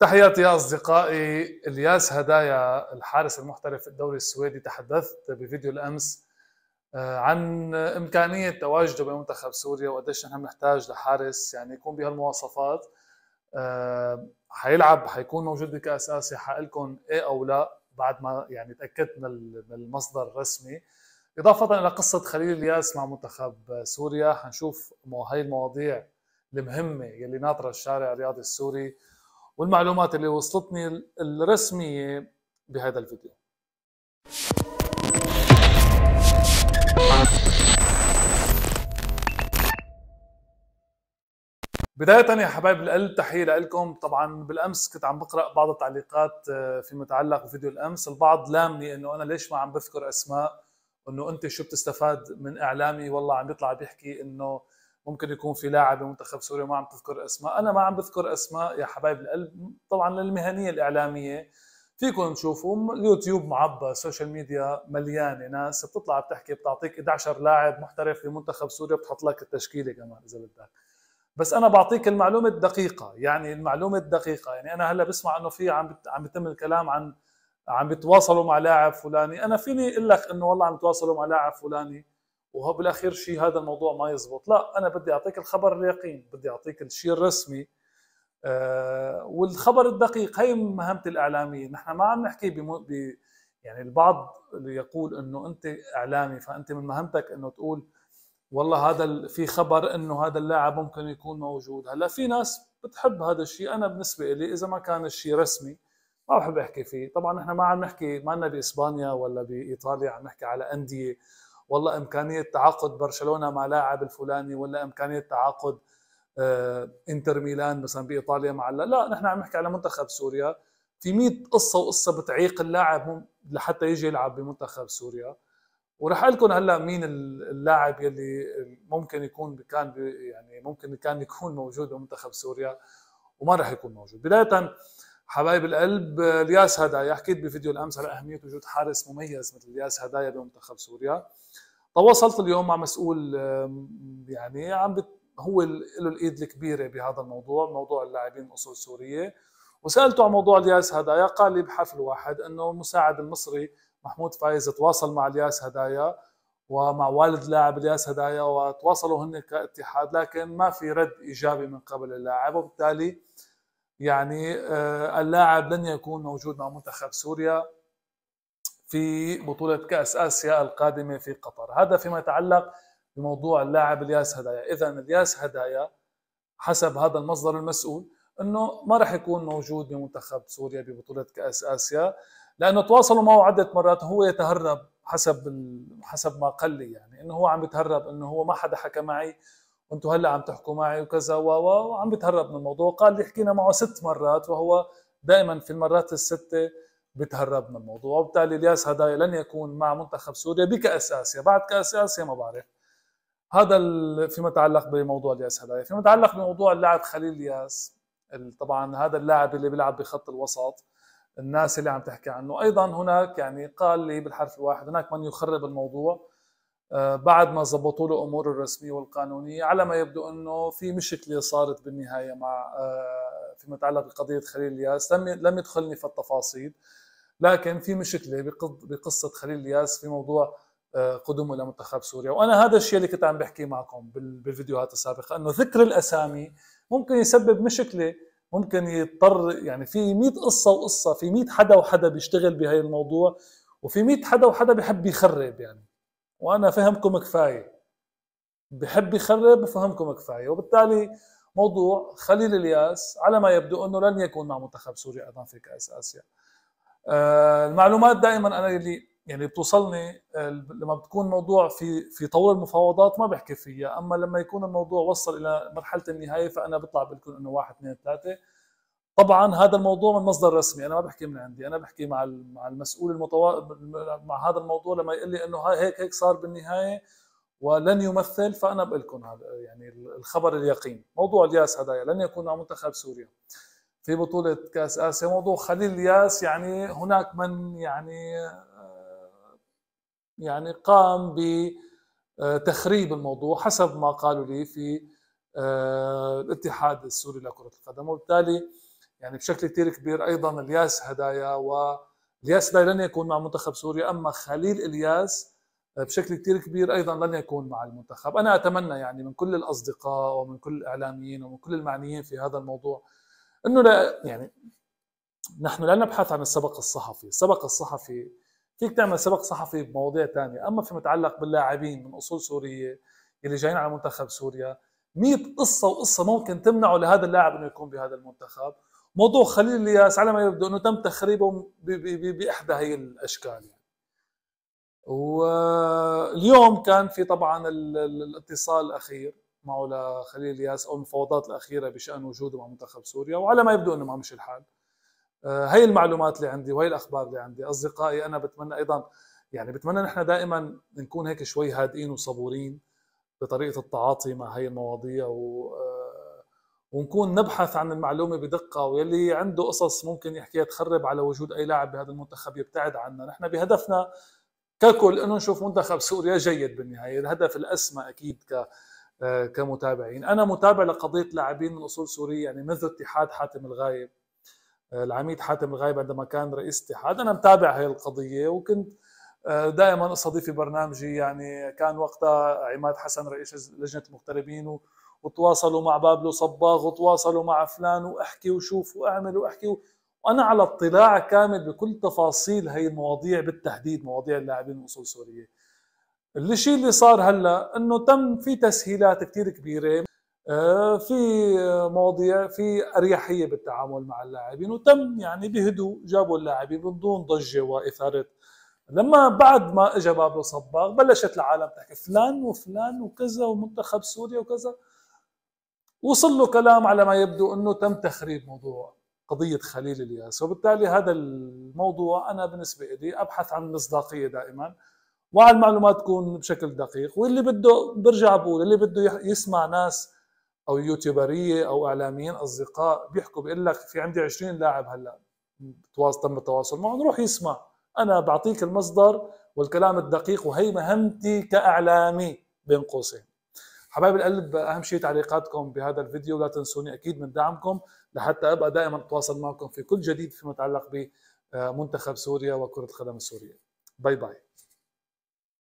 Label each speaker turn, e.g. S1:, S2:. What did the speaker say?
S1: تحياتي يا أصدقائي الياس هدايا الحارس المحترف الدوري السويدي تحدثت بفيديو الأمس آه، عن إمكانية تواجده بمنتخب سوريا وقديش نحن بنحتاج لحارس يعني يكون بهالمواصفات آه، حيلعب حيكون موجود كأساسي حقلكم إيه أو لا بعد ما يعني تأكدت من المصدر الرسمي إضافة إلى قصة خليل الياس مع منتخب سوريا حنشوف هاي المواضيع المهمة يلي ناطرة الشارع الرياضي السوري والمعلومات اللي وصلتني الرسميه بهذا الفيديو بداية يا حبايب القلب تحية لكم طبعا بالامس كنت عم بقرا بعض التعليقات آه، فيما يتعلق بفيديو الامس البعض لامني انه انا ليش ما عم بذكر اسماء انه انت شو بتستفاد من اعلامي والله عم بيطلع بيحكي انه ممكن يكون في لاعب منتخب سوريا ما عم تذكر اسماء انا ما عم بذكر اسماء يا حبايب القلب طبعا للمهنيه الاعلاميه فيكم تشوفوا اليوتيوب معبى السوشيال ميديا مليانه ناس بتطلع بتحكي بتعطيك 11 لاعب محترف منتخب سوريا بتحط لك التشكيله كمان اذا بدك بس انا بعطيك المعلومه الدقيقه يعني المعلومه الدقيقه يعني انا هلا بسمع انه في عم عم بيتم الكلام عن عم بيتواصلوا مع لاعب فلاني انا فيني اقول لك انه والله عم يتواصلوا مع لاعب فلاني وهو بالاخير شيء هذا الموضوع ما يزبط لا انا بدي اعطيك الخبر اليقين بدي اعطيك الشيء الرسمي آه والخبر الدقيق هي مهمه الاعلاميين نحن ما عم نحكي بمو... ب... يعني البعض اللي يقول انه انت اعلامي فانت من مهمتك انه تقول والله هذا في خبر انه هذا اللاعب ممكن يكون موجود هلا في ناس بتحب هذا الشيء انا بالنسبه لي اذا ما كان الشيء رسمي ما بحب احكي فيه طبعا نحن ما عم نحكي ما لنا باسبانيا ولا بايطاليا عم نحكي على انديه والله امكانيه تعاقد برشلونه مع لاعب الفلاني ولا امكانيه تعاقد آه، انتر ميلان مثلا بايطاليا مع لا, لا نحن عم نحكي على منتخب سوريا في 100 قصه وقصه بتعيق اللاعب لحتى يجي يلعب بمنتخب سوريا ورح اقول لكم هلا مين اللاعب يلي ممكن يكون كان يعني ممكن كان يكون موجود بمنتخب سوريا وما راح يكون موجود بدايه حبايب القلب الياس هدايا حكيت بفيديو الامس على اهميه وجود حارس مميز مثل الياس هدايا بمنتخب سوريا تواصلت اليوم مع مسؤول يعني عم بت... هو له الايد الكبيره بهذا الموضوع موضوع اللاعبين الاصول السوريه وسالته عن موضوع الياس هدايا قال لي بحفل واحد انه المساعد المصري محمود فايز تواصل مع الياس هدايا ومع والد لاعب الياس هدايا وتواصلوا هن كاتحاد لكن ما في رد ايجابي من قبل اللاعب وبالتالي يعني آه، اللاعب لن يكون موجود مع منتخب سوريا في بطولة كأس آسيا القادمة في قطر هذا فيما يتعلق بموضوع اللاعب الياس هدايا إذا الياس هدايا حسب هذا المصدر المسؤول انه ما راح يكون موجود بمنتخب سوريا ببطوله كاس اسيا لانه تواصلوا معه عده مرات هو يتهرب حسب ال... حسب ما قال لي يعني انه هو عم يتهرب انه هو ما حدا حكى معي وانتم هلا عم تحكوا معي وكذا وعم بتهرب من الموضوع قال لي حكينا معه ست مرات وهو دائما في المرات السته بيتهرب من الموضوع وبالتالي الياس هدايا لن يكون مع منتخب سوريا بكاس اسيا بعد كاس اسيا ما بعرف هذا فيما يتعلق بموضوع الياس هدايا فيما يتعلق بموضوع اللاعب خليل الياس طبعا هذا اللاعب اللي بيلعب بخط الوسط الناس اللي عم تحكي عنه ايضا هناك يعني قال لي بالحرف الواحد هناك من يخرب الموضوع آه، بعد ما زبطوا له امور الرسميه والقانونيه على ما يبدو انه في مشكله صارت بالنهايه مع آه، فيما يتعلق بقضيه خليل الياس لم لم يدخلني في التفاصيل لكن في مشكله بقصه خليل الياس في موضوع آه، قدومه لمنتخب سوريا وانا هذا الشيء اللي كنت عم بحكي معكم بالفيديوهات السابقه انه ذكر الاسامي ممكن يسبب مشكله ممكن يضطر يعني في 100 قصه وقصه في 100 حدا وحدا بيشتغل بهي الموضوع وفي 100 حدا وحدا بحب يخرب يعني وانا فهمكم كفايه بحب يخرب وفهمكم كفايه وبالتالي موضوع خليل الياس على ما يبدو انه لن يكون مع منتخب سوريا ايضا في كاس اسيا آه، المعلومات دائما انا اللي يعني بتوصلني آه، لما بتكون موضوع في في طور المفاوضات ما بحكي فيها اما لما يكون الموضوع وصل الى مرحله النهايه فانا بطلع بقول انه واحد اثنين ثلاثه طبعا هذا الموضوع من مصدر رسمي انا ما بحكي من عندي انا بحكي مع مع المسؤول المتوا... مع هذا الموضوع لما يقول لي انه هيك هيك صار بالنهايه ولن يمثل فانا بقول لكم هذا يعني الخبر اليقين موضوع الياس هدايا لن يكون مع منتخب سوريا في بطوله كاس اسيا موضوع خليل الياس يعني هناك من يعني آه، يعني قام بتخريب آه، الموضوع حسب ما قالوا لي في آه، الاتحاد السوري لكره القدم وبالتالي يعني بشكل كثير كبير ايضا الياس هدايا الياس هدايا لن يكون مع منتخب سوريا اما خليل الياس آه، بشكل كثير كبير ايضا لن يكون مع المنتخب، انا اتمنى يعني من كل الاصدقاء ومن كل الاعلاميين ومن كل المعنيين في هذا الموضوع انه لا يعني نحن لا نبحث عن السبق الصحفي، السبق الصحفي فيك تعمل سبق صحفي بمواضيع ثانيه، اما فيما يتعلق باللاعبين من اصول سوريه اللي جايين على منتخب سوريا 100 قصه وقصه ممكن تمنعه لهذا اللاعب انه يكون بهذا المنتخب موضوع خليل الياس على ما يبدو انه تم تخريبه باحدى هي الاشكال يعني. واليوم كان في طبعا الاتصال الاخير معه لخليل الياس او المفاوضات الاخيره بشان وجوده مع منتخب سوريا وعلى ما يبدو انه ما مشي الحال. هي آه، المعلومات اللي عندي وهي الاخبار اللي عندي، اصدقائي انا بتمنى ايضا يعني بتمنى نحن دائما نكون هيك شوي هادئين وصبورين بطريقه التعاطي مع هي المواضيع و آه، ونكون نبحث عن المعلومه بدقه واللي عنده قصص ممكن يحكيها تخرب على وجود اي لاعب بهذا المنتخب يبتعد عنا، نحن بهدفنا ككل انه نشوف منتخب سوريا جيد بالنهايه، الهدف الاسمى اكيد ك آه، كمتابعين، انا متابع لقضيه لاعبين من اصول سوريه يعني مثل اتحاد حاتم الغايب آه، العميد حاتم الغايب عندما كان رئيس اتحاد، انا متابع هي القضيه وكنت آه، دائما استضيف في برنامجي يعني كان وقتها عماد حسن رئيس لجنه المغتربين وتواصلوا مع بابلو صباغ وتواصلوا مع فلان واحكي وشوف واعمل واحكي و... وانا على اطلاع كامل بكل تفاصيل هي المواضيع بالتحديد مواضيع اللاعبين من اصول سوريه. الشيء اللي صار هلا انه تم في تسهيلات كثير كبيره آه، في مواضيع في اريحيه بالتعامل مع اللاعبين وتم يعني بهدوء جابوا اللاعبين من دون ضجه واثاره لما بعد ما اجى بابلو صباغ بلشت العالم تحكي فلان وفلان وكذا ومنتخب سوريا وكذا وصل له كلام على ما يبدو انه تم تخريب موضوع قضية خليل الياس وبالتالي هذا الموضوع أنا بالنسبة لي أبحث عن المصداقية دائما وعلى المعلومات تكون بشكل دقيق واللي بده برجع بقول اللي بده يسمع ناس أو يوتيوبرية أو إعلاميين أصدقاء بيحكوا بيقول لك في عندي 20 لاعب هلا تم التواصل معه نروح يسمع انا بعطيك المصدر والكلام الدقيق وهي مهمتي كاعلامي بين قوسين حبايب القلب اهم شيء تعليقاتكم بهذا الفيديو لا تنسوني اكيد من دعمكم لحتى ابقى دائما اتواصل معكم في كل جديد فيما يتعلق بمنتخب سوريا وكره القدم السوريه باي باي